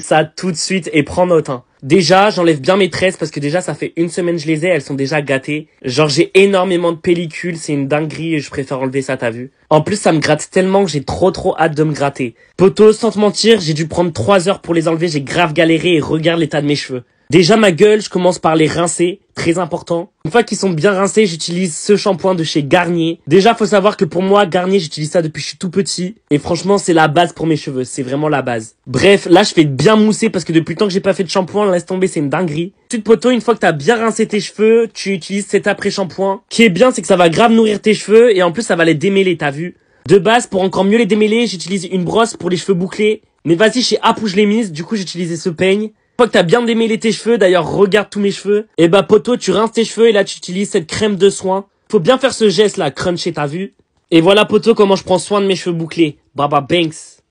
ça tout de suite et prends note. Hein. Déjà, j'enlève bien mes tresses parce que déjà, ça fait une semaine je les ai, elles sont déjà gâtées. Genre, j'ai énormément de pellicules, c'est une dinguerie et je préfère enlever ça, t'as vu. En plus, ça me gratte tellement que j'ai trop trop hâte de me gratter. Poteau, sans te mentir, j'ai dû prendre 3 heures pour les enlever, j'ai grave galéré et regarde l'état de mes cheveux. Déjà, ma gueule, je commence par les rincer, très important. Une fois qu'ils sont bien rincés, j'utilise ce shampoing de chez Garnier. Déjà, faut savoir que pour moi, Garnier, j'utilise ça depuis que je suis tout petit. Et franchement, c'est la base pour mes cheveux, c'est vraiment la base. Bref, là, je fais bien mousser parce que depuis le temps que j'ai pas fait de shampoing, laisse tomber, c'est une dinguerie. Tu te une fois que t'as bien rincé tes cheveux, tu utilises cet après-shampoing. Qui est bien, c'est que ça va grave nourrir tes cheveux et en plus, ça va les démêler, t'as vu de base, pour encore mieux les démêler, j'utilise une brosse pour les cheveux bouclés. Mais vas-y, chez App les je du coup j'utilisais ce peigne. Une que t'as bien démêlé tes cheveux, d'ailleurs regarde tous mes cheveux, et eh bah poto tu rinces tes cheveux et là tu utilises cette crème de soin. Faut bien faire ce geste là, cruncher ta vue Et voilà poto comment je prends soin de mes cheveux bouclés. Baba Banks.